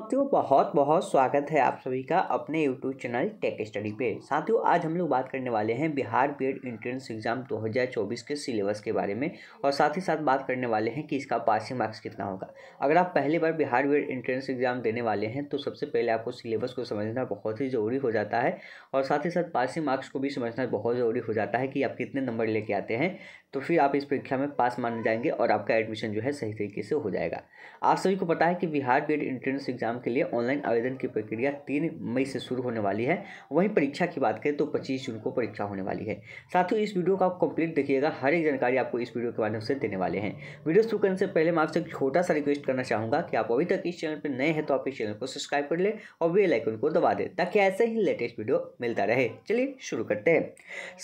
साथियों बहुत बहुत स्वागत है आप सभी का अपने यूट्यूब चैनल टेक स्टडी पे साथियों आज हम लोग बात करने वाले हैं बिहार पेड एंट्रेंस एग्जाम 2024 के सिलेबस के बारे में और साथ ही साथ बात करने वाले हैं कि इसका पासिंग मार्क्स कितना होगा अगर आप पहली बार बिहार पेड एंट्रेंस एग्जाम देने वाले हैं तो सबसे पहले आपको सिलेबस को समझना बहुत ही ज़रूरी हो जाता है और साथ ही साथ पासिंग मार्क्स को भी समझना बहुत ज़रूरी हो जाता है कि आप कितने नंबर लेके आते हैं तो फिर आप इस परीक्षा में पास माने जाएंगे और आपका एडमिशन जो है सही तरीके से हो जाएगा आप सभी को पता है कि बिहार बी एंट्रेंस एग्जाम के लिए ऑनलाइन आवेदन की प्रक्रिया तीन मई से शुरू होने वाली है वहीं परीक्षा की बात करें तो पच्चीस जून को परीक्षा होने वाली है साथ ही इस वीडियो को आप कंप्लीट देखिएगा हर एक जानकारी आपको इस वीडियो के माध्यम से देने वाले हैं वीडियो शुरू करने से पहले मैं आपसे छोटा सा रिक्वेस्ट करना चाहूँगा कि आप अभी तक इस चैनल पर नए हैं तो आप इस चैनल को सब्सक्राइब कर लें और बेलाइकन को दबा दें ताकि ऐसे ही लेटेस्ट वीडियो मिलता रहे चलिए शुरू करते हैं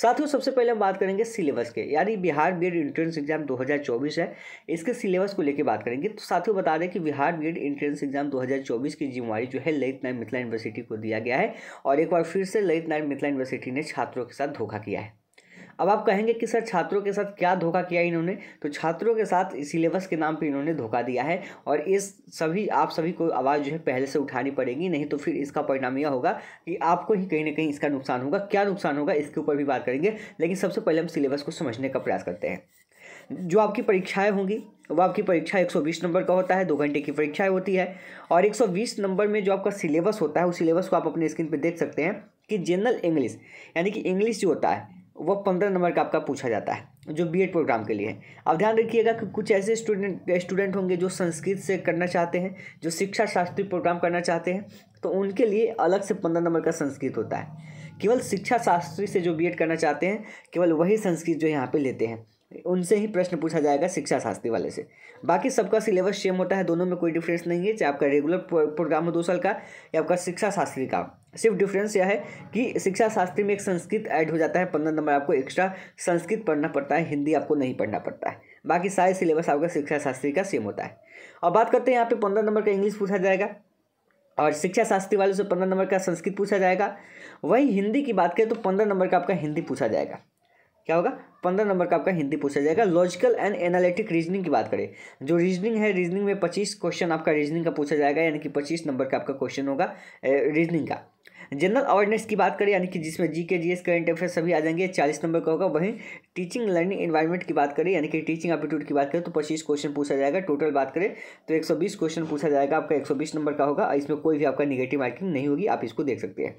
साथियों सबसे पहले हम बात करेंगे सिलेबस के यानी Bihar Bihar B entrance exam 2024 है इसके सिलेबस को लेकर बात करेंगे तो साथियों बता दें कि बिहार बी एंट्रेंस एग्जाम 2024 की जिम्मेवारी जो है ललित नारायण मिथिला यूनिवर्सिटी को दिया गया है और एक बार फिर से ललित नारायण मिथिला यूनिवर्सिटी ने छात्रों के साथ धोखा किया है अब आप कहेंगे कि सर छात्रों के साथ क्या धोखा किया इन्होंने तो छात्रों के साथ सिलेबस के नाम पे इन्होंने धोखा दिया है और इस सभी आप सभी को आवाज़ जो है पहले से उठानी पड़ेगी नहीं तो फिर इसका परिणाम यह होगा कि आपको ही कहीं ना कहीं इसका नुकसान होगा क्या नुकसान होगा इसके ऊपर भी बात करेंगे लेकिन सबसे पहले हम सिलेबस को समझने का प्रयास करते हैं जो आपकी परीक्षाएं होंगी वो आपकी परीक्षा 120 नंबर का होता है दो घंटे की परीक्षाएं होती है और 120 नंबर में जो आपका सिलेबस होता है उस सिलेबस को आप अपने स्क्रीन पर देख सकते हैं कि जनरल इंग्लिश यानी कि इंग्लिश जो होता है वो पंद्रह नंबर का आपका पूछा जाता है जो बीएड प्रोग्राम के लिए है अब ध्यान रखिएगा कि कुछ ऐसे स्टूडेंट स्टूडेंट होंगे जो संस्कृत से करना चाहते हैं जो शिक्षा शास्त्री प्रोग्राम करना चाहते हैं तो उनके लिए अलग से पंद्रह नंबर का संस्कृत होता है केवल शिक्षा शास्त्री से जो बी करना चाहते हैं केवल वही संस्कृत जो यहाँ पर लेते हैं उनसे ही प्रश्न पूछा जाएगा शिक्षा शास्त्री वाले से बाकी सबका सिलेबस सेम होता है दोनों में कोई डिफरेंस नहीं है चाहे आपका रेगुलर प्रोग्राम हो दो साल का या आपका शिक्षा शास्त्री का सिर्फ डिफरेंस यह है कि शिक्षा शास्त्री में एक संस्कृत ऐड हो जाता है पंद्रह नंबर आपको एक्स्ट्रा संस्कृत पढ़ना पड़ता है हिंदी आपको नहीं पढ़ना पड़ता है बाकी सारे सिलेबस आपका शिक्षा शास्त्री का सेम होता है और बात करते हैं यहाँ पे पंद्रह नंबर का इंग्लिश पूछा जाएगा और शिक्षा शास्त्री वालों से पंद्रह नंबर का संस्कृत पूछा जाएगा वहीं हिंदी की बात करें तो पंद्रह नंबर का आपका हिंदी पूछा जाएगा क्या होगा पंद्रह नंबर का आपका हिंदी पूछा जाएगा लॉजिकल एंड एनालिटिक रीजनिंग की बात करें जो रीजनिंग है रीजनिंग में पच्चीस क्वेश्चन आपका रीजनिंग का पूछा जाएगा यानी कि पच्चीस नंबर का आपका क्वेश्चन होगा रीजनिंग का जनरल अवेयरनेस की बात करें यानी कि जिसमें जी के जी एस करेंट अफेयर सभी आ जाएंगे चालीस नंबर का होगा वहीं टीचिंग लर्निंग इन्वायरमेंट की बात करें यानी कि टीचिंग एप्टीट्यूड की बात करें तो पच्चीस क्वेश्चन पूछा जाएगा टोटल बात करें तो एक सौ बीस क्वेश्चन पूछा जाएगा आपका एक सौ बीस नंबर का होगा इसमें कोई भी आपका निगेटिव मार्किंग नहीं होगी आप इसको देख सकते हैं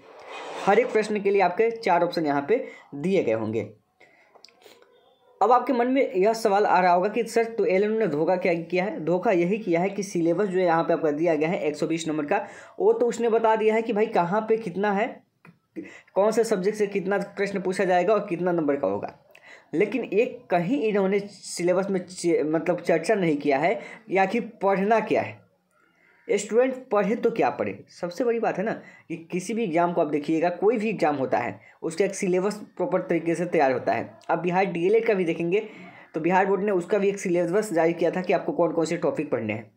हर एक प्रश्न के लिए आपके चार ऑप्शन यहाँ पर दिए गए होंगे अब आपके मन में यह सवाल आ रहा होगा कि सर तो एल ने धोखा क्या किया है धोखा यही किया है कि सिलेबस जो यहाँ पे आपका दिया गया है 120 नंबर का वो तो उसने बता दिया है कि भाई कहाँ पे कितना है कौन से सब्जेक्ट से कितना प्रश्न पूछा जाएगा और कितना नंबर का होगा लेकिन एक कहीं इन्होंने सिलेबस में मतलब चर्चा नहीं किया है या कि पढ़ना क्या है स्टूडेंट पढ़े तो क्या पढ़े सबसे बड़ी बात है ना कि किसी भी एग्ज़ाम को आप देखिएगा कोई भी एग्ज़ाम होता है उसका एक सिलेबस प्रॉपर तरीके से तैयार होता है अब बिहार डी का भी देखेंगे तो बिहार बोर्ड ने उसका भी एक सिलेबस जारी किया था कि आपको कौन कौन से टॉपिक पढ़ने हैं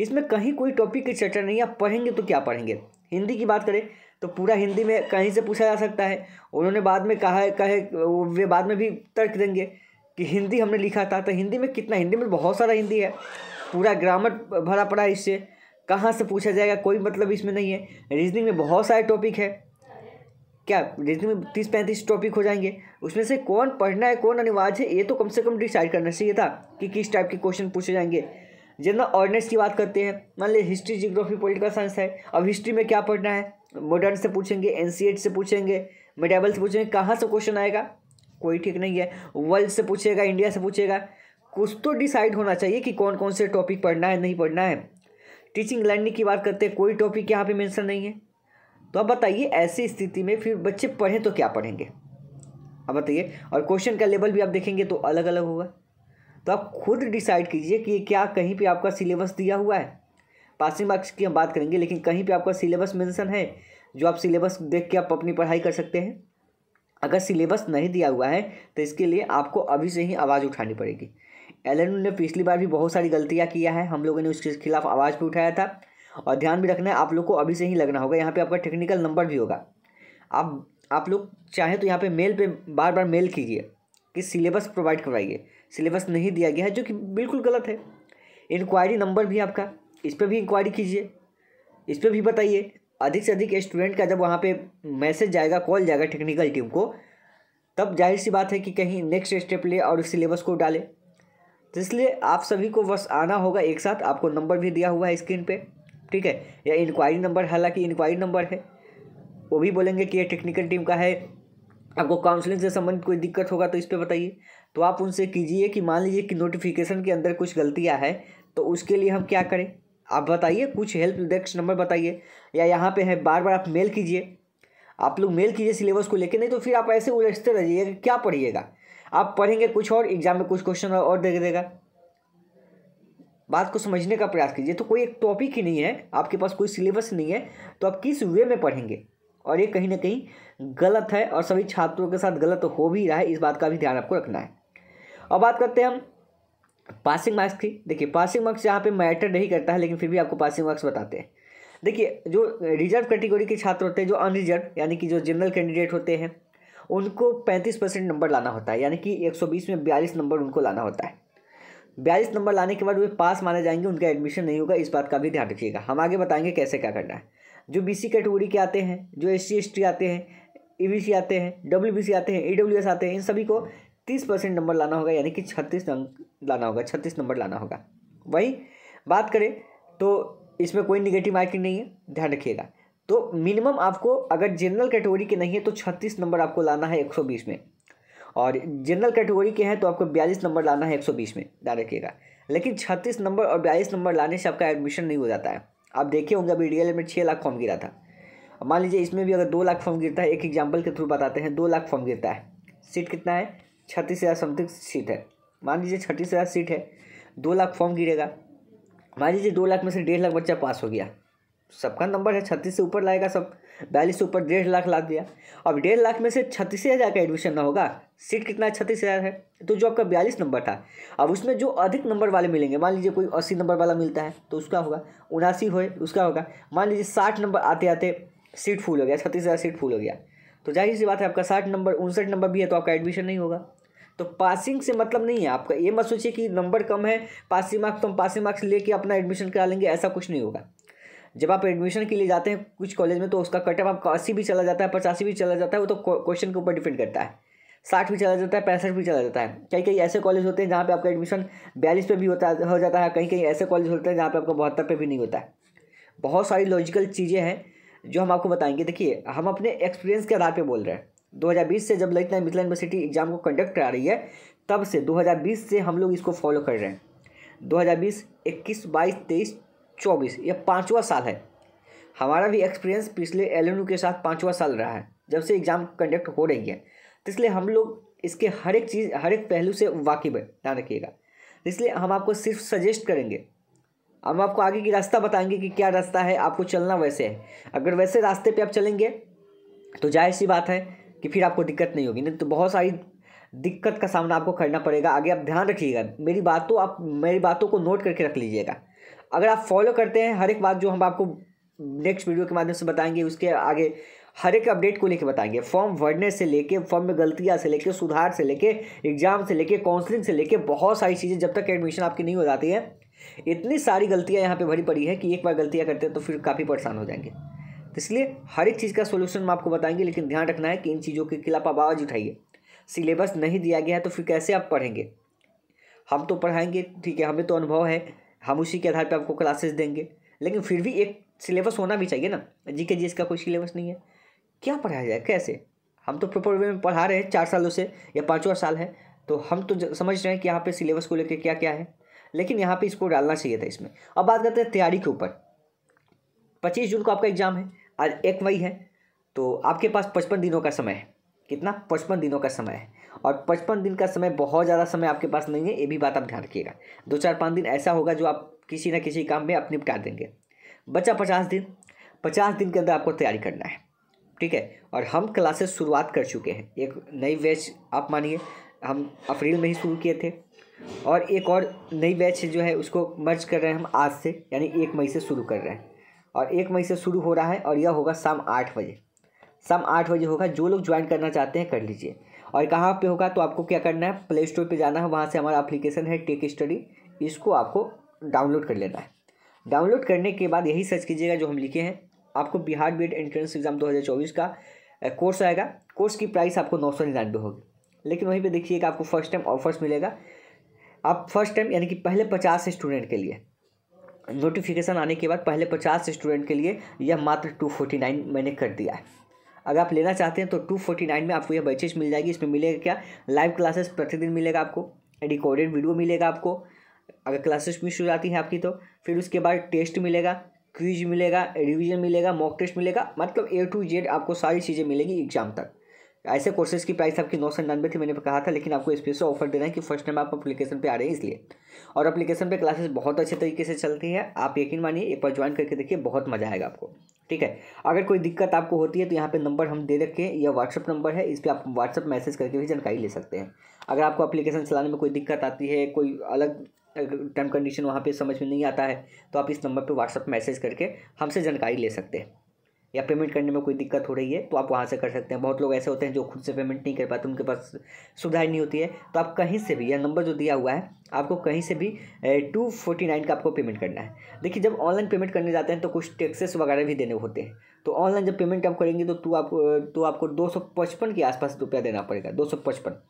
इसमें कहीं कोई टॉपिक की चर्चा नहीं आप पढ़ेंगे तो क्या पढ़ेंगे हिंदी की बात करें तो पूरा हिंदी में कहीं से पूछा जा सकता है उन्होंने बाद में कहा है कहे वे बाद में भी तर्क देंगे कि हिंदी हमने लिखा था तो हिंदी में कितना हिंदी में बहुत सारा हिंदी है पूरा ग्रामर भरा पड़ा है इससे कहाँ से पूछा जाएगा कोई मतलब इसमें नहीं है रीजनिंग में बहुत सारे टॉपिक है क्या रीजनिंग में तीस पैंतीस टॉपिक हो जाएंगे उसमें से कौन पढ़ना है कौन अनिवार्य है ये तो कम से कम डिसाइड करना चाहिए था कि किस टाइप के क्वेश्चन पूछे जाएंगे जनरल ऑर्डनेस की बात करते हैं मान ली हिस्ट्री जियोग्राफी पोलिटिकल साइंस है अब हिस्ट्री में क्या पढ़ना है मॉडर्न से पूछेंगे एन से पूछेंगे मेडेबल से पूछेंगे कहाँ से क्वेश्चन आएगा कोई ठीक नहीं है वर्ल्ड से पूछेगा इंडिया से पूछेगा कुछ तो डिसाइड होना चाहिए कि कौन कौन से टॉपिक पढ़ना है नहीं पढ़ना है टीचिंग लर्निंग की बात करते हैं कोई टॉपिक यहाँ पे मेंशन नहीं है तो अब बताइए ऐसी स्थिति में फिर बच्चे पढ़ें तो क्या पढ़ेंगे अब बताइए और क्वेश्चन का लेवल भी आप देखेंगे तो अलग अलग होगा तो आप खुद डिसाइड कीजिए कि क्या कहीं पर आपका सिलेबस दिया हुआ है पासिंग मार्क्स की हम बात करेंगे लेकिन कहीं पर आपका सिलेबस मैंसन है जो आप सिलेबस देख के आप अपनी पढ़ाई कर सकते हैं अगर सिलेबस नहीं दिया हुआ है तो इसके लिए आपको अभी से ही आवाज़ उठानी पड़ेगी एलन ने पिछली बार भी बहुत सारी गलतियाँ किया है हम लोगों ने उसके खिलाफ आवाज़ भी उठाया था और ध्यान भी रखना है आप लोग को अभी से ही लगना होगा यहाँ पे आपका टेक्निकल नंबर भी होगा आप आप लोग चाहे तो यहाँ पे मेल पे बार बार मेल कीजिए कि सिलेबस प्रोवाइड करवाइए सिलेबस नहीं दिया गया है जो कि बिल्कुल गलत है इंक्वायरी नंबर भी आपका इस पर भी इंक्वायरी कीजिए इस पर भी बताइए अधिक से अधिक स्टूडेंट का जब वहाँ पे मैसेज जाएगा कॉल जाएगा टेक्निकल टीम को तब जाहिर सी बात है कि कहीं नेक्स्ट स्टेप ले और सिलेबस को डालें तो इसलिए आप सभी को बस आना होगा एक साथ आपको नंबर भी दिया हुआ है स्क्रीन पे ठीक है या इंक्वायरी नंबर हालांकि इंक्वायरी नंबर है वो भी बोलेंगे कि ये टेक्निकल टीम का है आपको काउंसलिंग से संबंधित कोई दिक्कत होगा तो इस पर बताइए तो आप उनसे कीजिए कि मान लीजिए कि नोटिफिकेशन के अंदर कुछ गलतियाँ हैं तो उसके लिए हम क्या करें आप बताइए कुछ हेल्प डेस्क नंबर बताइए या यहाँ पर है बार बार आप मेल कीजिए आप लोग मेल कीजिए सिलेबस को लेकर नहीं तो फिर आप ऐसे उलझते रहिएगा क्या पढ़िएगा आप पढ़ेंगे कुछ और एग्जाम में कुछ क्वेश्चन और दे देगा बात को समझने का प्रयास कीजिए तो कोई एक टॉपिक ही नहीं है आपके पास कोई सिलेबस नहीं है तो आप किस वे में पढ़ेंगे और ये कहीं ना कहीं गलत है और सभी छात्रों के साथ गलत हो भी रहा है इस बात का भी ध्यान आपको रखना है अब बात करते हैं हम पासिंग मार्क्स की देखिए पासिंग मार्क्स यहाँ पे मैटर नहीं करता है लेकिन फिर भी आपको पासिंग मार्क्स बताते हैं देखिए जो रिजर्व कैटेगरी के छात्र होते हैं जो अनरिजर्व यानी कि जो जनरल कैंडिडेट होते हैं उनको पैंतीस परसेंट नंबर लाना होता है यानी कि एक सौ बीस में बयालीस नंबर उनको लाना होता है बयालीस नंबर लाने के बाद वे पास माने जाएंगे उनका एडमिशन नहीं होगा इस बात का भी ध्यान रखिएगा हम आगे बताएंगे कैसे क्या करना है जो बी सी कैटेगरी के आते हैं जो एस सी आते हैं ई e आते हैं डब्ल्यू आते हैं ई आते हैं इन सभी को तीस परसेंट नंबर लाना होगा यानी कि छत्तीस लाना होगा छत्तीस नंबर लाना होगा वही बात करें तो इसमें कोई निगेटिव मार्किंग नहीं है ध्यान रखिएगा तो मिनिमम आपको अगर जनरल कैटेगरी के नहीं है तो छत्तीस नंबर आपको लाना है एक सौ बीस में और जनरल कैटेगरी के हैं तो आपको बयालीस नंबर लाना है एक सौ बीस में याद रखिएगा लेकिन छत्तीस नंबर और बयालीस नंबर लाने से आपका एडमिशन नहीं हो जाता है आप देखे होंगे अभी डी में छः लाख फॉर्म गिरा था मान लीजिए इसमें भी अगर दो लाख फॉर्म गिरता है एक एग्जाम्पल के थ्रू बताते हैं दो लाख फॉर्म गिरता है सीट कितना है छत्तीस हज़ार समथिंग सीट है मान लीजिए छत्तीस हज़ार सीट है दो लाख फॉर्म गिरेगा मान लीजिए दो लाख में से डेढ़ लाख बच्चा पास हो गया सबका नंबर है छत्तीस से ऊपर लाएगा सब बयालीस से ऊपर डेढ़ लाख ला दिया अब डेढ़ लाख में से छत्तीस हज़ार का एडमिशन ना होगा सीट कितना है छत्तीस हज़ार है तो जो आपका बयालीस नंबर था अब उसमें जो अधिक नंबर वाले मिलेंगे मान लीजिए कोई अस्सी नंबर वाला मिलता है तो उसका होगा उनासी हो उसका होगा मान लीजिए साठ नंबर आते आते सीट फुल हो गया छत्तीस हज़ार सीट फुल हो गया तो जाहिर सी बात है आपका साठ नंबर उनसठ नंबर भी है तो आपका एडमिशन नहीं होगा तो पासिंग से मतलब नहीं है आपका ये मत सोचिए कि नंबर कम है पासिंग मार्क्स तो हम पासिंग मार्क्स लेके अपना एडमिशन करा लेंगे ऐसा कुछ नहीं होगा जब आप एडमिशन के लिए जाते हैं कुछ कॉलेज में तो उसका कट ऑफ आपका अस्सी भी चला जाता है पचासी भी चला जाता है वो तो क्वेश्चन के ऊपर डिपेंड करता है साठ भी चला जाता है पैंसठ भी चला जाता है कई कई ऐसे कॉलेज होते हैं जहाँ पे आपका एडमिशन बयालीस पे भी होता हो जाता है कहीं कहीं ऐसे कॉलेज होते हैं जहाँ पे आपको बहत्तर पे भी नहीं होता है बहुत सारी लॉजिकल चीज़ें हैं जो हम आपको बताएंगे देखिए हम अपने एक्सपीरियंस के आधार पर बोल रहे हैं 2020 से जब ललित मिथिला यूनिवर्सिटी एग्जाम को कंडक्ट करा रही है तब से 2020 से हम लोग इसको फॉलो कर रहे हैं 2020, 21, 22, 23, चौबीस ये पाँचवा साल है हमारा भी एक्सपीरियंस पिछले एल के साथ पाँचवा साल रहा है जब से एग्ज़ाम कंडक्ट हो रही है तो इसलिए हम लोग इसके हर एक चीज़ हर एक पहलू से वाकिफ है ध्यान रखिएगा इसलिए हम आपको सिर्फ सजेस्ट करेंगे हम आपको आगे की रास्ता बताएंगे कि क्या रास्ता है आपको चलना वैसे है अगर वैसे रास्ते पे आप चलेंगे तो जाहिर सी बात है कि फिर आपको दिक्कत नहीं होगी नहीं तो बहुत सारी दिक्कत का सामना आपको करना पड़ेगा आगे आप ध्यान रखिएगा मेरी बातों आप मेरी बातों को नोट करके रख लीजिएगा अगर आप फॉलो करते हैं हर एक बात जो हम आपको नेक्स्ट वीडियो के माध्यम से बताएंगे उसके आगे हर एक अपडेट को लेके बताएंगे फॉर्म भरने से लेके फॉर्म में गलतियाँ से लेके सुधार से लेके एग्जाम से लेके काउंसलिंग से लेके बहुत सारी चीज़ें जब तक एडमिशन आपकी नहीं हो जाती है इतनी सारी गलतियाँ यहाँ पे भरी पड़ी है कि एक बार गलतियाँ करते हैं तो फिर काफ़ी परेशान हो जाएंगे तो इसलिए हर एक चीज़ का सोल्यूशन हम आपको बताएंगे लेकिन ध्यान रखना है कि इन चीज़ों के खिलाफ आप आवाज़ उठाइए सिलेबस नहीं दिया गया है तो फिर कैसे आप पढ़ेंगे हम तो पढ़ाएंगे ठीक है हमें तो अनुभव है हम उसी के आधार पर आपको क्लासेस देंगे लेकिन फिर भी एक सिलेबस होना भी चाहिए ना जी के जी इसका कोई सिलेबस नहीं है क्या पढ़ाया जाए कैसे हम तो प्रॉपर वे में पढ़ा रहे हैं चार सालों से या पाँचवा साल है तो हम तो समझ रहे हैं कि यहाँ पे सिलेबस को लेकर क्या क्या है लेकिन यहाँ पे इसको डालना चाहिए था इसमें अब बात करते हैं तैयारी के ऊपर पच्चीस जून को आपका एग्ज़ाम है आज एक मई है तो आपके पास पचपन दिनों का समय है कितना पचपन दिनों का समय है और पचपन दिन का समय बहुत ज़्यादा समय आपके पास नहीं है ये भी बात आप ध्यान रखिएगा दो चार पाँच दिन ऐसा होगा जो आप किसी ना किसी काम में आप निपटा देंगे बचा पचास दिन पचास दिन के अंदर आपको तैयारी करना है ठीक है और हम क्लासेस शुरुआत कर चुके हैं एक नई बैच आप मानिए हम अप्रैल में ही शुरू किए थे और एक और नई बैच जो है उसको मर्ज कर रहे हैं हम आज से यानी एक मई से शुरू कर रहे हैं और एक मई से शुरू हो रहा है और यह होगा शाम आठ बजे शाम आठ बजे होगा जो लोग ज्वाइन करना चाहते हैं कर लीजिए और कहाँ पे होगा तो आपको क्या करना है प्ले स्टोर पर जाना है वहाँ से हमारा अप्लीकेशन है टेक स्टडी इसको आपको डाउनलोड कर लेना है डाउनलोड करने के बाद यही सर्च कीजिएगा जो हम लिखे हैं आपको बिहार बी एंट्रेंस एग्ज़ाम 2024 का कोर्स आएगा कोर्स की प्राइस आपको नौ सौ निन्यानवे होगी लेकिन वहीं पे देखिएगा आपको फर्स्ट टाइम ऑफर्स मिलेगा आप फर्स्ट टाइम यानी कि पहले पचास स्टूडेंट के लिए नोटिफिकेशन आने के बाद पहले पचास स्टूडेंट के लिए यह मात्र टू फोर्टी नाइन मैंने कर दिया है अगर आप लेना चाहते हैं तो टू फोर्टी नाइन में आपको यह बैचेज मिल जाएगी इसमें मिलेगा क्या लाइव क्लासेस प्रतिदिन मिलेगा आपको रिकॉर्डेड वीडियो मिलेगा आपको अगर क्लासेस मिस हो जाती हैं आपकी तो फिर उसके बाद टेस्ट मिलेगा क्विज मिलेगा रिविजन मिलेगा मॉक टेस्ट मिलेगा मतलब ए टू जेड आपको सारी चीज़ें मिलेगी एग्जाम तक ऐसे कोर्सेज की प्राइस आपकी नौ सौ निन्यानवे थी मैंने कहा था लेकिन आपको स्पेशल ऑफर दे रहे हैं कि फर्स्ट टाइम आप अपलीकेशन पे आ रहे हैं इसलिए और अपलीकेशन पे क्लासेस बहुत अच्छे तरीके से चलती है आप यकीन मानिए एक बार ज्वाइन करके देखिए बहुत मजा आएगा आपको ठीक है अगर कोई दिक्कत आपको होती है तो यहाँ पे नंबर हम दे रखे हैं यह व्हाट्सअप नंबर है इस पर आप व्हाट्सअप मैसेज करके भी जानकारी ले सकते हैं अगर आपको एप्लीकेशन चलाने में कोई दिक्कत आती है कोई अलग टर्म कंडीशन वहाँ पे समझ में नहीं आता है तो आप इस नंबर पे व्हाट्सअप मैसेज करके हमसे जानकारी ले सकते हैं या पेमेंट करने में कोई दिक्कत हो रही है तो आप वहाँ से कर सकते हैं बहुत लोग ऐसे होते हैं जो खुद से पेमेंट नहीं कर पाते उनके पास सुविधा नहीं होती है तो आप कहीं से भी यह नंबर जो दिया हुआ है आपको कहीं से भी टू फोर्टी नाइन का आपको पेमेंट करना है देखिए जब ऑनलाइन पेमेंट करने जाते हैं तो कुछ टैक्सेस वगैरह भी देने होते हैं तो ऑनलाइन जब पेमेंट आप करेंगे तो तू आप तो आपको दो सौ पचपन के आसपास रुपया देना पड़ेगा दो सौ पचपन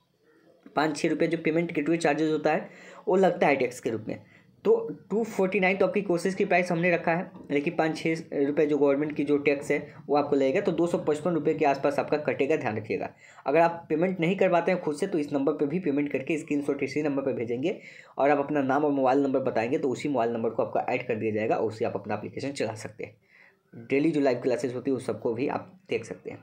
पाँच छः रुपये जो पेमेंट गेटवे चार्जेस होता है वो लगता है टैक्स के रूप में तो टू फोर्टी नाइन तो आपकी कोर्सेज की प्राइस हमने रखा है लेकिन पाँच छः रुपये जो गवर्नमेंट की जो टैक्स है वो आपको लगेगा तो दो सौ पचपन रुपये के आसपास आपका कटेगा ध्यान रखिएगा अगर आप पेमेंट नहीं करवाते हैं खुद से तो इस नंबर पे भी पेमेंट करके स्क्रीन शॉट इसी नंबर पर भेजेंगे और आप अपना नाम और मोबाइल नंबर बताएंगे तो उसी मोबाइल नंबर को आपका ऐड कर दिया जाएगा और आप अपना अप्लीकेशन चला सकते हैं डेली जो लाइव क्लासेस होती है उस सबको भी आप देख सकते हैं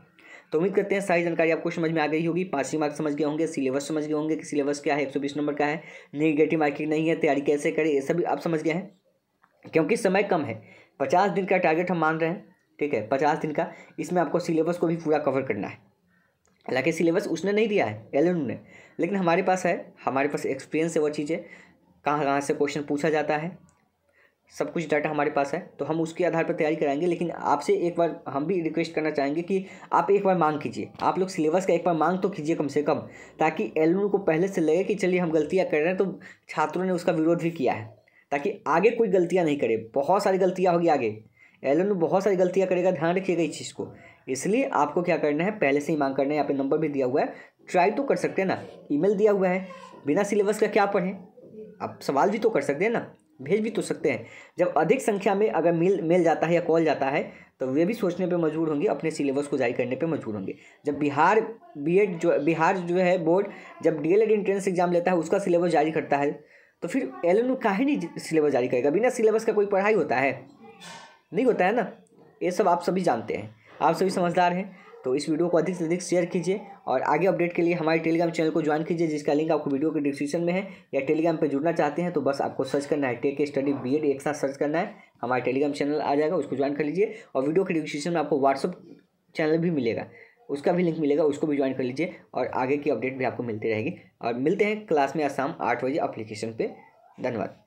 तो उम्मीद करते हैं सारी जानकारी आपको समझ में आ गई होगी पासिंग मार्क्स समझ गए होंगे सिलेबस समझ गए होंगे कि सिलेबस क्या है एक नंबर का है निगेटिव मार्किंग नहीं है तैयारी कैसे करें ये सभी आप समझ गए हैं क्योंकि समय कम है पचास दिन का टारगेट हम मान रहे हैं ठीक है पचास दिन का इसमें आपको सिलेबस को भी पूरा कवर करना है हालांकि सिलेबस उसने नहीं दिया है एल ने लेकिन हमारे पास है हमारे पास एक्सपीरियंस है वो चीज़ें कहाँ कहाँ से क्वेश्चन पूछा जाता है सब कुछ डाटा हमारे पास है तो हम उसके आधार पर तैयारी कराएंगे लेकिन आपसे एक बार हम भी रिक्वेस्ट करना चाहेंगे कि आप एक बार मांग कीजिए आप लोग सिलेबस का एक बार मांग तो कीजिए कम से कम ताकि एलू को पहले से लगे कि चलिए हम गलतियाँ कर रहे हैं तो छात्रों ने उसका विरोध भी किया है ताकि आगे कोई गलतियाँ नहीं करे बहुत सारी गलतियाँ होगी आगे एलन बहुत सारी गलतियाँ करेगा ध्यान रखिएगा इस चीज़ को इसलिए आपको क्या करना है पहले से ही मांग करना है यहाँ पे नंबर भी दिया हुआ है ट्राई तो कर सकते हैं ना ईमेल दिया हुआ है बिना सिलेबस का क्या पढ़ें आप सवाल भी तो कर सकते हैं ना भेज भी तो सकते हैं जब अधिक संख्या में अगर मिल मिल जाता है या कॉल जाता है तो वे भी सोचने पे मजबूर होंगे अपने सिलेबस को जारी करने पे मजबूर होंगे जब बिहार बीएड जो बिहार जो है बोर्ड जब डीएलएड एंट्रेंस एग्जाम लेता है उसका सिलेबस जारी करता है तो फिर एल एन का ही नहीं सिलेबस जारी करेगा बिना सिलेबस का कोई पढ़ाई होता है नहीं होता है ना ये सब आप सभी जानते हैं आप सभी समझदार हैं तो इस वीडियो को अधिक से अधिक शेयर कीजिए और आगे अपडेट के लिए हमारे टेलीग्राम चैनल को ज्वाइन कीजिए जिसका लिंक आपको वीडियो के डिस्क्रिप्शन में है या टेलीग्राम पर जुड़ना चाहते हैं तो बस आपको सर्च करना है टेक स्टडी बी एक साथ सर्च करना है हमारे टेलीग्राम चैनल आ जाएगा उसको ज्वाइन कर लीजिए और वीडियो के डिस्क्रिप्शन में आपको व्हाट्सअप चैनल भी मिलेगा उसका भी लिंक मिलेगा उसको भी ज्वाइन कर लीजिए और आगे की अपडेट भी आपको मिलती रहेगी और मिलते हैं क्लास में आज शाम आठ बजे अप्लीकेशन पर धन्यवाद